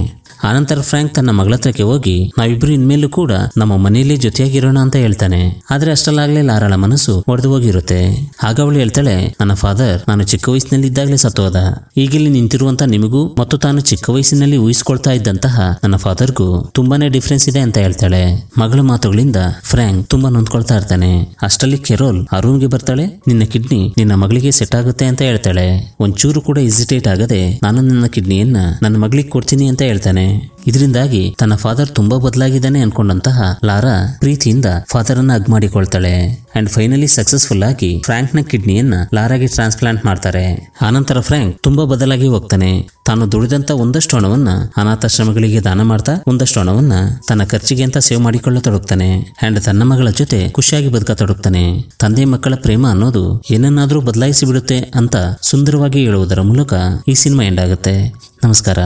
ಆನಂತರ ಫ್ರ್ಯಾಂಕ್ ತನ್ನ ಮಗಳ ಹತ್ರಕ್ಕೆ ಹೋಗಿ ನಾವಿಬ್ರು ಇನ್ಮೇಲೂ ಕೂಡ ನಮ್ಮ ಮನೆಯಲ್ಲಿ ಜೊತೆಯಾಗಿರೋಣ ಅಂತ ಹೇಳ್ತಾನೆ ಆದ್ರೆ ಅಷ್ಟಲ್ಲಾಗ್ಲೇ ಲಾರಾಳ ಮನಸ್ಸು ಒಡೆದು ಹೋಗಿರುತ್ತೆ ಆಗ ಅವಳು ಹೇಳ್ತಾಳೆ ನನ್ನ ಫಾದರ್ ನಾನು ಚಿಕ್ಕ ವಯಸ್ಸಿನಲ್ಲಿ ಇದ್ದಾಗಲೇ ಸತ್ತೋದ ಈಗಿಲ್ಲಿ ನಿಂತಿರುವಂತ ನಿಮಗೂ ಮತ್ತು ತಾನು ಚಿಕ್ಕ ವಯಸ್ಸಿನಲ್ಲಿ ಊಹಿಸಿಕೊಳ್ತಾ ಇದ್ದಂತಹ ನನ್ನ ಫಾದರ್ಗೂ ತುಂಬಾನೇ ಡಿಫ್ರೆನ್ಸ್ ಇದೆ ಅಂತ ಹೇಳ್ತಾಳೆ ಮಗಳ ಮಾತುಗಳಿಂದ ಫ್ರ್ಯಾಂಕ್ ತುಂಬಾ ನೊಂದ್ಕೊಳ್ತಾ ಇರ್ತಾನೆ ಅಷ್ಟಲ್ಲಿ ಕೆರೋಲ್ ಆ ರೂಮ್ಗೆ ಬರ್ತಾಳೆ ನಿನ್ನ ಕಿಡ್ನಿ ನಿನ್ನ ಮಗಳಿಗೆ ಸೆಟ್ ಆಗುತ್ತೆ ಅಂತ ಹೇಳ್ತಾಳೆ ಒಂಚೂರು ಕೂಡ ಇಸಿಟೇಟ್ ಆಗದೆ ನಾನು ನನ್ನ ಕಿಡ್ನಿಯನ್ನ ನನ್ನ ಮಗಳಿಗೆ ಕೊಡ್ತೀನಿ ಅಂತ ಹೇಳ್ತಾನೆ ಇದರಿಂದಾಗಿ ತನ್ನ ಫಾದರ್ ತುಂಬಾ ಬದಲಾಗಿದ್ದಾನೆ ಅನ್ಕೊಂಡಂತಹ ಲಾರಾ ಪ್ರೀತಿಯಿಂದ ಫಾದರ್ ಅನ್ನ ಅಗ್ ಮಾಡಿಕೊಳ್ತಾಳೆ ಅಂಡ್ ಫೈನಲಿ ಸಕ್ಸಸ್ಫುಲ್ ಆಗಿ ಫ್ರಾಂಕ್ ನ ಕಿಡ್ನಿಯನ್ನ ಲಾರಾಗೆ ಟ್ರಾನ್ಸ್ಪ್ಲಾಂಟ್ ಮಾಡ್ತಾರೆ ಆನಂತರ ಫ್ರಾಂಕ್ ತುಂಬಾ ಬದಲಾಗಿ ಹೋಗ್ತಾನೆ ತಾನು ದುಡಿದಂತ ಒಂದಷ್ಟು ಹಣವನ್ನ ಅನಾಥಾಶ್ರಮಗಳಿಗೆ ದಾನ ಮಾಡ್ತಾ ಒಂದಷ್ಟು ಹಣವನ್ನ ತನ್ನ ಖರ್ಚಿಗೆ ಅಂತ ಸೇವ್ ಮಾಡಿಕೊಳ್ಳತೊಡಗ್ತಾನೆ ಅಂಡ್ ತನ್ನ ಮಗಳ ಜೊತೆ ಖುಷಿಯಾಗಿ ಬದುಕತೊಡಗ್ತಾನೆ ತಂದೆ ಮಕ್ಕಳ ಪ್ರೇಮ ಅನ್ನೋದು ಏನನ್ನಾದ್ರೂ ಬದಲಾಯಿಸಿ ಬಿಡುತ್ತೆ ಅಂತ ಸುಂದರವಾಗಿ ಹೇಳುವುದರ ಮೂಲಕ ಈ ಸಿನಿಮಾ ಎಂಡ್ ಆಗುತ್ತೆ ನಮಸ್ಕಾರ